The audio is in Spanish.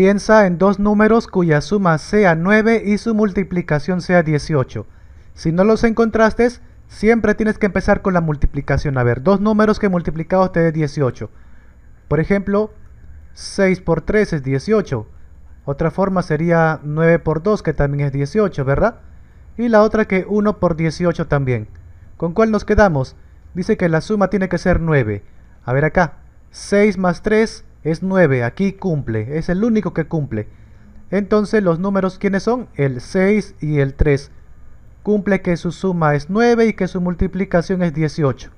Piensa en dos números cuya suma sea 9 y su multiplicación sea 18. Si no los encontraste, siempre tienes que empezar con la multiplicación. A ver, dos números que multiplicados te dé 18. Por ejemplo, 6 por 3 es 18. Otra forma sería 9 por 2, que también es 18, ¿verdad? Y la otra que 1 por 18 también. ¿Con cuál nos quedamos? Dice que la suma tiene que ser 9. A ver acá, 6 más 3 es 9, aquí cumple, es el único que cumple. Entonces los números, ¿quiénes son? El 6 y el 3. Cumple que su suma es 9 y que su multiplicación es 18.